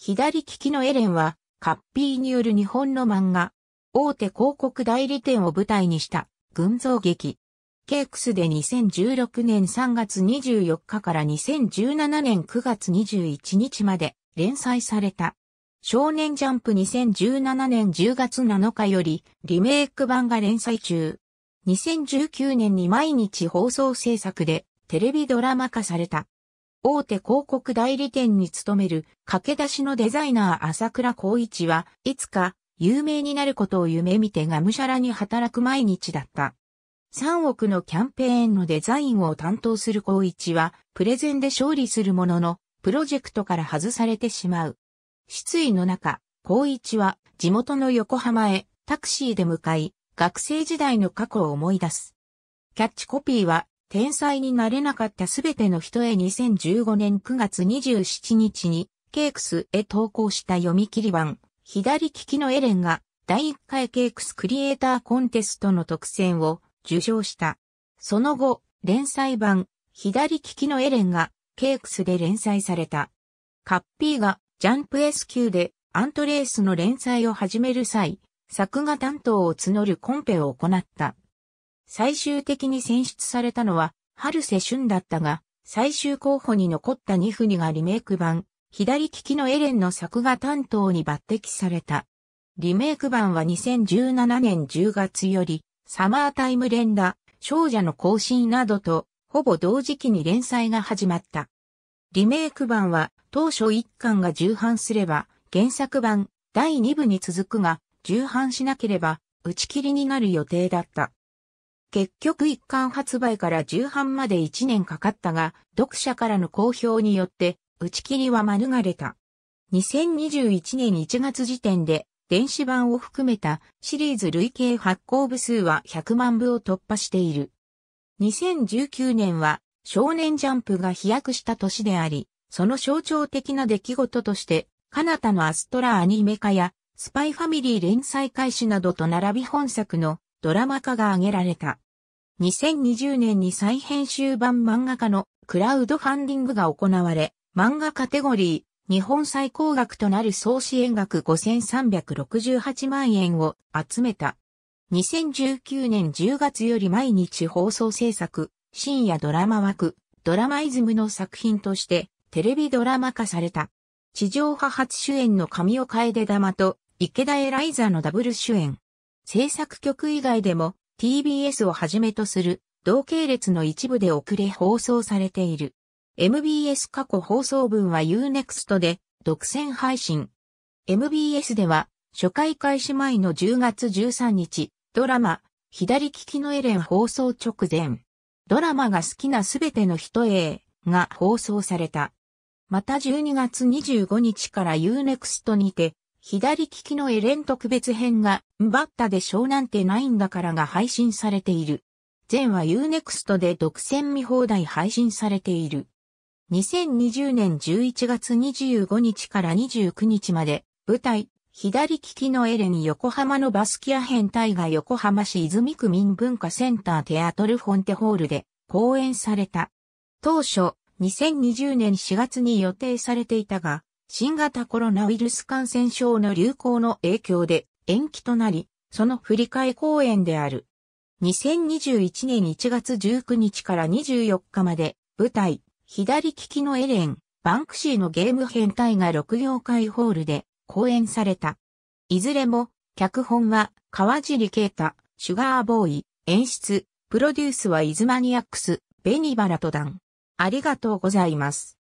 左利きのエレンは、カッピーによる日本の漫画、大手広告代理店を舞台にした群像劇。ケークスで2016年3月24日から2017年9月21日まで連載された。少年ジャンプ2017年10月7日よりリメイク版が連載中。2019年に毎日放送制作でテレビドラマ化された。大手広告代理店に勤める駆け出しのデザイナー朝倉光一はいつか有名になることを夢見てがむしゃらに働く毎日だった。3億のキャンペーンのデザインを担当する光一はプレゼンで勝利するもののプロジェクトから外されてしまう。失意の中、光一は地元の横浜へタクシーで向かい学生時代の過去を思い出す。キャッチコピーは天才になれなかったすべての人へ2015年9月27日にケークスへ投稿した読み切り版、左利きのエレンが第1回ケークスクリエイターコンテストの特選を受賞した。その後、連載版、左利きのエレンがケークスで連載された。カッピーがジャンプ S 級でアントレースの連載を始める際、作画担当を募るコンペを行った。最終的に選出されたのは、春瀬俊だったが、最終候補に残った2船がリメイク版、左利きのエレンの作画担当に抜擢された。リメイク版は2017年10月より、サマータイム連打、少女の更新などと、ほぼ同時期に連載が始まった。リメイク版は、当初一巻が重版すれば、原作版、第2部に続くが、重版しなければ、打ち切りになる予定だった。結局一巻発売から重版まで1年かかったが、読者からの好評によって、打ち切りは免れた。2021年1月時点で、電子版を含めたシリーズ累計発行部数は100万部を突破している。2019年は少年ジャンプが飛躍した年であり、その象徴的な出来事として、カナタのアストラアニメ化や、スパイファミリー連載開始などと並び本作のドラマ化が挙げられた。2020年に再編集版漫画家のクラウドファンディングが行われ、漫画カテゴリー、日本最高額となる総支援額5368万円を集めた。2019年10月より毎日放送制作、深夜ドラマ枠、ドラマイズムの作品として、テレビドラマ化された。地上波初主演の神尾楓玉と池田エライザのダブル主演。制作局以外でも TBS をはじめとする同系列の一部で遅れ放送されている。MBS 過去放送分は Unext で独占配信。MBS では初回開始前の10月13日、ドラマ、左利きのエレン放送直前。ドラマが好きなすべての人へが放送された。また12月25日から Unext にて左利きのエレン特別編が、ムバッタでなんてないんだからが配信されている。前は Unext で独占見放題配信されている。2020年11月25日から29日まで、舞台、左利きのエレン横浜のバスキア編隊が横浜市泉区民文化センターテアトルフォンテホールで公演された。当初、2020年4月に予定されていたが、新型コロナウイルス感染症の流行の影響で延期となり、その振り替え公演である。2021年1月19日から24日まで、舞台、左利きのエレン、バンクシーのゲーム編隊が6業界ホールで公演された。いずれも、脚本は川尻啓太、シュガーボーイ、演出、プロデュースはイズマニアックス、ベニバラと団。ありがとうございます。